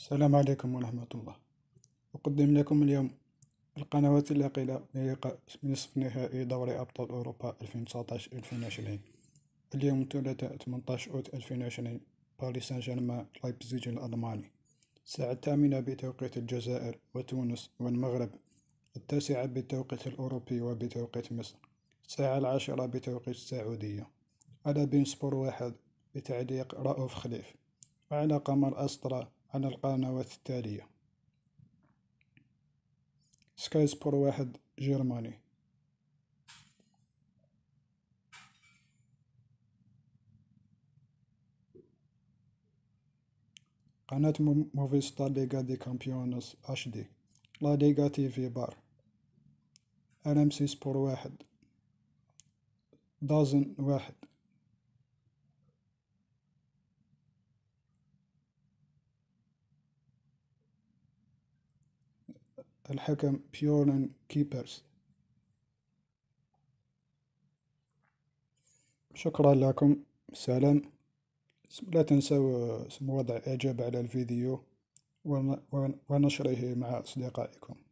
السلام عليكم ورحمة الله أقدم لكم اليوم القنوات الأقلة نصف نهائي دوري أبطال أوروبا 2019-2020 اليوم الثلاثاء 18 أوت 2020 باريس سان جيرمان لايبزيج الألماني الساعة الثامنة بتوقيت الجزائر وتونس والمغرب التاسعة بتوقيت الأوروبي وبتوقيت مصر الساعة العاشرة بتوقيت السعودية على بين سبور واحد بتعليق رؤوف خليف وعلى قمر أسترا عن القنوات التالية سكاي سبور واحد جرماني قناة موفيستا ليغا دي كامبيونس اش دي لا ليغا تي في بار ار ام سي سبور واحد دازن واحد الحكم بيورن كيبرز شكرا لكم سلام لا تنسوا وضع إعجاب على الفيديو ونشره مع أصدقائكم